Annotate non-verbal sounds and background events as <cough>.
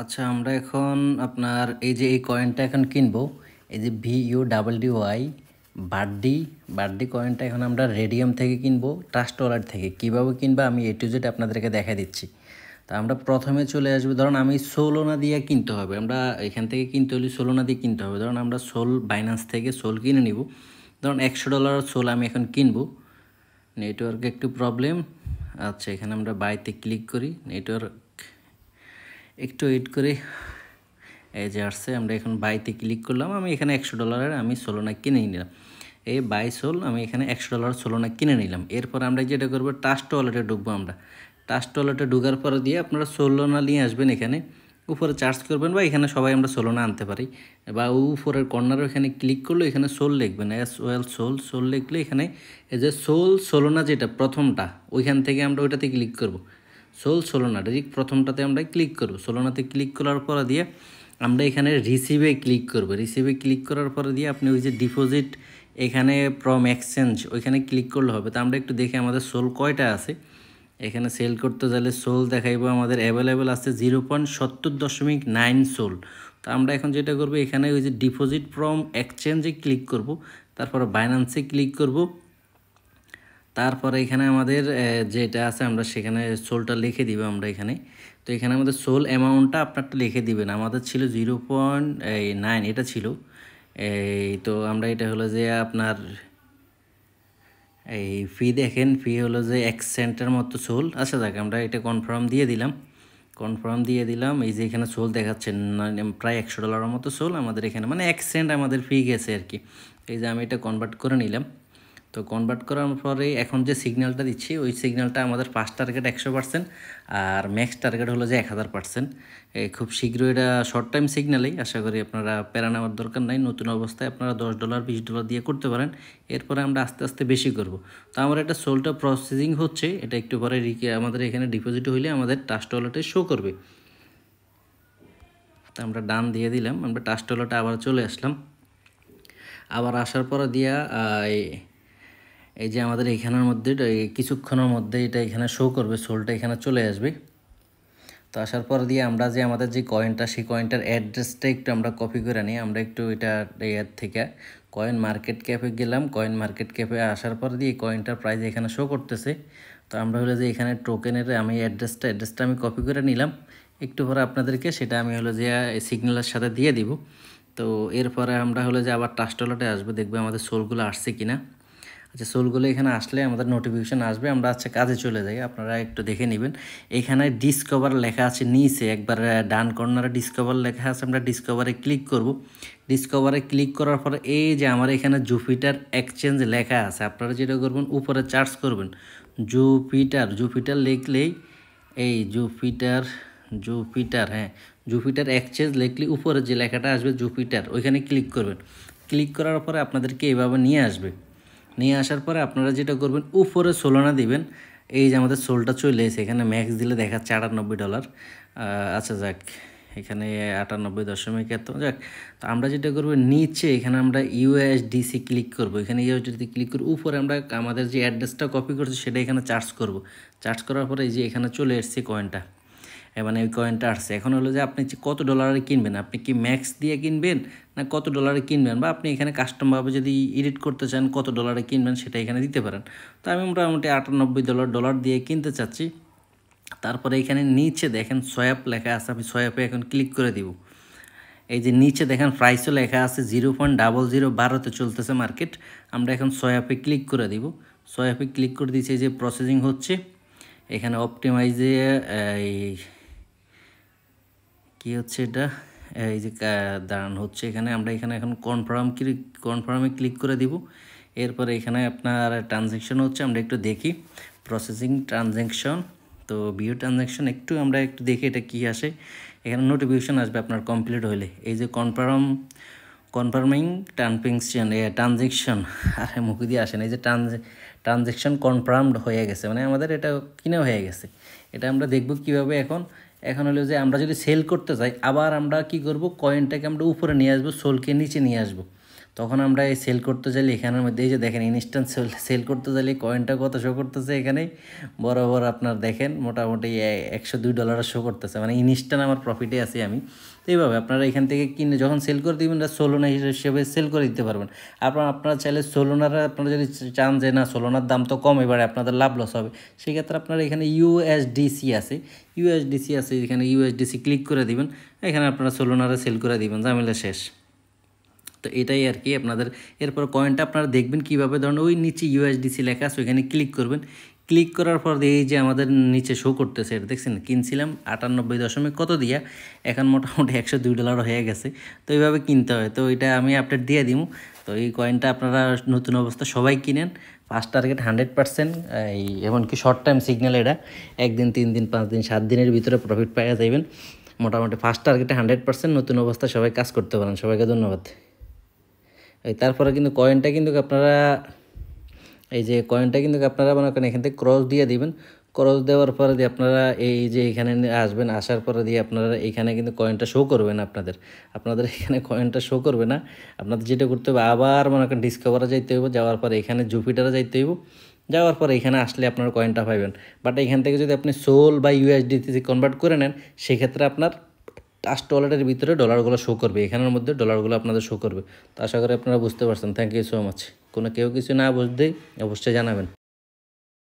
আচ্ছা আমরা এখন আপনার এই যে এই কয়েনটা এখন কিনবো এই যে V U double D Y birdie birdie কয়েনটা এখন আমরা রেডিয়াম থেকে কিনবো ট্রাস্ট ওয়ালার থেকে কীভাবে কিনবা আমি এ টু জেড আপনাদেরকে দেখা দিচ্ছি তো আমরা প্রথমে চলে আসবো ধরুন আমি সোলোনা দিয়ে কিনতে হবে আমরা এখান থেকে কিনতে হলে সোলোনা দিয়ে কিনতে হবে ধরুন আমরা সোল বাইন্যান্স থেকে সোল কিনে নিব ধরুন একশো ডলার সোল আমি এখন কিনবো নেটওয়ার্কে একটু প্রবলেম আচ্ছা এখানে আমরা বাইতে ক্লিক করি নেটওয়ার্ক একটু এড করে এই যে আসছে আমরা এখন বাইতে ক্লিক করলাম আমি এখানে একশো ডলারের আমি সোলোনা কিনে নিলাম এই বাই সোল আমি এখানে একশো ডলার সোলোনা কিনে নিলাম এরপর আমরা যেটা করবো টাস্ট ওয়ালেটে ঢুকবো আমরা টাস্ট ওয়ালেটে ঢুকার পরে দিয়ে আপনারা সোলোনা নিয়ে আসবেন এখানে উপরে চার্জ করবেন বা এখানে সবাই আমরা সোলোনা আনতে পারি বা উপরের কর্নারে এখানে ক্লিক করলে এখানে সোল লিখবেন এস ওয়েল সোল সোল লিখলে এখানে এই যে সোল সোলোনা যেটা প্রথমটা ওইখান থেকে আমরা ওইটাতে ক্লিক করবো সোল ষোলোনা ঠিক প্রথমটাতে আমরা ক্লিক করবো ষোলোনাতে ক্লিক করার পর দিয়ে আমরা এখানে রিসিভে ক্লিক করবো রিসিভে ক্লিক করার পরে দিয়ে আপনি ওই যে ডিপোজিট এখানে প্রম এক্সচেঞ্জ ওইখানে ক্লিক করলে হবে তো আমরা একটু দেখি আমাদের সোল কয়টা আছে এখানে সেল করতে গেলে সোল দেখাইব আমাদের অ্যাভেলেবেল আছে জিরো পয়েন্ট সত্তর দশমিক নাইন সোল তো আমরা এখন যেটা করবো এখানে ওই যে ডিপোজিট ফ্রম এক্সচেঞ্জে ক্লিক করব তারপর বাইন্যান্সে ক্লিক করব তারপরে এখানে আমাদের যেটা আছে আমরা সেখানে সোলটা লিখে দিব আমরা এখানে তো এখানে আমাদের সোল অ্যামাউন্টটা আপনারটা লিখে দিবেন আমাদের ছিল জিরো পয়েন্ট নাইন এটা ছিল এই তো আমরা এটা হলো যে আপনার এই ফি দেখেন ফি হলো যে এক সেন্টের মতো সোল আচ্ছা দেখ আমরা এটা কনফার্ম দিয়ে দিলাম কনফার্ম দিয়ে দিলাম এই যে এখানে সোল দেখাচ্ছেন প্রায় একশো ডলারের মতো সোল আমাদের এখানে মানে এক সেন্ট আমাদের ফি গেছে আর কি এই যে আমি এটা কনভার্ট করে নিলাম তো কনভার্ট করার পরে এখন যে সিগন্যালটা দিচ্ছি ওই সিগন্যালটা আমাদের ফার্স্ট টার্গেট একশো পার্সেন্ট আর ম্যাক্স টার্গেট হলো যে এক হাজার পার্সেন্ট খুব শীঘ্রই এটা শর্ট টাইম সিগন্যালেই আশা করি আপনারা প্যারা নেওয়ার দরকার নাই নতুন অবস্থায় আপনারা দশ ডলার বিশ ডলার দিয়ে করতে পারেন এরপরে আমরা আস্তে আস্তে বেশি করব তো আমার এটা সোলটা প্রসেসিং হচ্ছে এটা একটু পরে আমাদের এখানে ডিপোজিট হইলে আমাদের টাস্ট ওয়ালেটে শো করবে তো আমরা ডান দিয়ে দিলাম আমরা ট্রাস্ট ওয়ালেটে আবার চলে আসলাম আবার আসার পরে দিয়া এই যে আমাদের এইখানের মধ্যে কিছুক্ষণের মধ্যে এটা এখানে শো করবে সোলটা এখানে চলে আসবে তো আসার পর দিয়ে আমরা যে আমাদের যে কয়েনটা সেই কয়েনটার অ্যাড্রেসটা একটু আমরা কপি করে নিই আমরা একটু এটা ইয়ার থেকে কয়েন মার্কেট ক্যাপে গেলাম কয়েন মার্কেট ক্যাপে আসার পর দিয়ে কয়েনটার প্রাইস এখানে শো করতেছে তো আমরা হলো যে এখানে টোকেনের আমি অ্যাড্রেসটা অ্যাড্রেসটা আমি কপি করে নিলাম একটু পরে আপনাদেরকে সেটা আমি হলো যে সিগন্যালের সাথে দিয়ে দিব তো এরপরে আমরা হলো যে আবার টাস্টলটে আসবো দেখবো আমাদের সোলগুলো আসছে কিনা আচ্ছা সোলগুলো এখানে আসলে আমাদের নোটিফিকেশান আসবে আমরা আচ্ছা কাজে চলে যাই আপনারা একটু দেখে নেবেন এখানে ডিসকভার লেখা আছে নিচে একবার ডান কর্নারে ডিসকভার লেখা আছে আমরা ডিসকভারে ক্লিক করব ডিসকভারে ক্লিক করার পর এই যে আমার এখানে জুপিটার এক্সচেঞ্জ লেখা আছে আপনারা যেটা করবেন উপরে চার্জ করবেন জুপিটার জুপিটার লিখলেই এই জুপিটার জুপিটার হ্যাঁ জুপিটার এক্সচেঞ্জ লিখলে উপরে যে লেখাটা আসবে জুপিটার ওইখানে ক্লিক করবেন ক্লিক করার পরে আপনাদেরকে এভাবে নিয়ে আসবে নিয়ে আসার পরে আপনারা যেটা করবেন উপরে সোলানা দিবেন এই যে আমাদের সোলটা চলে এসে এখানে ম্যাক্স দিলে দেখাচ্ছে আটানব্বই ডলার আচ্ছা যাক এখানে আটানব্বই দশমিক এত যাক তো আমরা যেটা করবো নিচে এখানে আমরা ইউএসডিসি ক্লিক করব এখানে ইউএসডিসি ক্লিক করে উপরে আমরা আমাদের যে অ্যাড্রেসটা কপি করছি সেটা এখানে চার্জ করব চার্জ করার পরে এই যে এখানে চলে এসছে কয়েনটা হ্যাঁ, মানে ওই কয়েনটা আসছে এখন হলো যে আপনি কত ডলারে কিনবেন আপনি কি ম্যাক্স দিয়ে কিনবেন না কত ডলারে কিনবেন বা আপনি এখানে কাস্টমভাবে যদি এডিট করতে চান কত ডলারে কিনবেন সেটা এখানে দিতে পারেন তো আমি মোটামুটি আটানব্বই ডলার ডলার দিয়ে কিনতে চাচ্ছি তারপরে এখানে নিচে দেখেন সোয়াপ লেখা আছে আমি সোয়াপে এখন ক্লিক করে দিব এই যে নিচে দেখেন প্রাইসও লেখা আছে জিরো পয়েন্ট ডাবল জিরো বারোতে চলতেছে মার্কেট আমরা এখন সোয়াপে ক্লিক করে দিব সোয়াপে ক্লিক করে দিচ্ছি যে প্রসেসিং হচ্ছে এখানে অপটিমাইজে এই কি হচ্ছে এটা এই যে দাঁড়ান হচ্ছে এখানে আমরা এখানে এখন কনফার্ম ক্লিক কনফার্মে ক্লিক করে দিব এরপরে এখানে আপনার ট্রানজ্যাকশন হচ্ছে আমরা একটু দেখি প্রসেসিং ট্রানজ্যাকশন তো বিও ট্রানজ্যাকশন একটু আমরা একটু দেখি এটা কি আসে এখানে নোটিফিকেশান আসবে আপনার কমপ্লিট হলে এই যে কনফার্ম কনফার্মিং এ ট্রানজ্যাকশন আরে মুখ দিয়ে আসেন এই যে ট্রানজ্যাকশন কনফার্মড হয়ে গেছে মানে আমাদের এটা কিনে হয়ে গেছে এটা আমরা দেখব কিভাবে এখন এখন হলো যে আমরা যদি সেল করতে চাই আবার আমরা কি করব কয়েনটাকে আমরা উপরে নিয়ে আসবো সোলকে নিচে নিয়ে আসবো তখন আমরা এই সেল করতে চাইলে এখানের মধ্যে এই যে দেখেন ইনস্ট্যান্ট সেল সেল করতে চাইলে কয়েনটা কত শো করতেছে এখানে বরাবর আপনার দেখেন মোটামুটি একশো দুই ডলার শো করতেছে মানে ইনস্ট্যান্ট আমার প্রফিটে আছে আমি তো এইভাবে আপনারা এখান থেকে কিনে যখন সেল করে দেবেন সোলোনা হিসেবে সেল করে দিতে পারবেন আপনার আপনারা চাইলে সোলোনারা আপনারা যদি চান যে না সোলোনার দাম তো কম এবারে আপনাদের লাভ লস হবে সেক্ষেত্রে আপনারা এখানে ইউএসডিসি আছে ইউএসডিসি আছে এখানে ইউএসডিসি ক্লিক করে দিবেন এখানে আপনারা সোলোনারা সেল করে দিবেন জামিলা শেষ তো এটাই আর কি আপনাদের এরপর কয়েনটা আপনারা দেখবেন কীভাবে ধরুন ওই নিচে ইউএসডিসি লেখা আছে ওইখানে ক্লিক করবেন ক্লিক করার পর এই যে আমাদের নিচে শো করতেছে এটা দেখছেন কিনছিলাম আটানব্বই দশমিক কত দিয়া এখন মোটামুটি একশো দুই ডলার হয়ে গেছে তো এইভাবে কিনতে হয় তো এটা আমি আপডেট দিয়ে দিব তো এই কয়েনটা আপনারা নতুন অবস্থা সবাই কিনেন ফার্স্ট টার্গেট হান্ড্রেড পার্সেন্ট এই এমনকি শর্ট টাইম সিগন্যাল এটা একদিন তিন দিন পাঁচ দিন সাত দিনের ভিতরে প্রফিট পাওয়া যাবেন মোটামুটি ফার্স্ট টার্গেটে হান্ড্রেড পার্সেন্ট নতুন অবস্থায় সবাই কাজ করতে পারেন সবাইকে ধন্যবাদ তারপরে কিন্তু কয়েনটা কিন্তু আপনারা এই যে কয়েনটা কিন্তু আপনারা মনে করেন এখান থেকে ক্রস দিয়ে দিবেন ক্রস দেওয়ার পরে দিয়ে আপনারা এই যে এখানে আসবেন আসার পরে দিয়ে আপনারা এখানে কিন্তু কয়েনটা শো করবেন আপনাদের আপনাদের <laughs> এখানে কয়েনটা শো করবে না আপনাদের যেটা করতে হবে আবার মনে করেন ডিসকভারে যাইতে হইব যাওয়ার পরে এখানে জুপিটারে যাইতে হইব যাওয়ার পরে এখানে আসলে আপনার কয়েনটা পাইবেন বাট এখান থেকে যদি আপনি সোল বা ইউএসডিতে কনভার্ট করে নেন সেক্ষেত্রে আপনার লাস্ট ওয়ালেটের ভিতরে ডলারগুলো শো করবে এখানের মধ্যে ডলারগুলো আপনাদের শো করবে তো আশা করি আপনারা বুঝতে পারছেন থ্যাংক ইউ সো মাচ কোনো কেউ কিছু না বুঝতেই অবশ্যই জানাবেন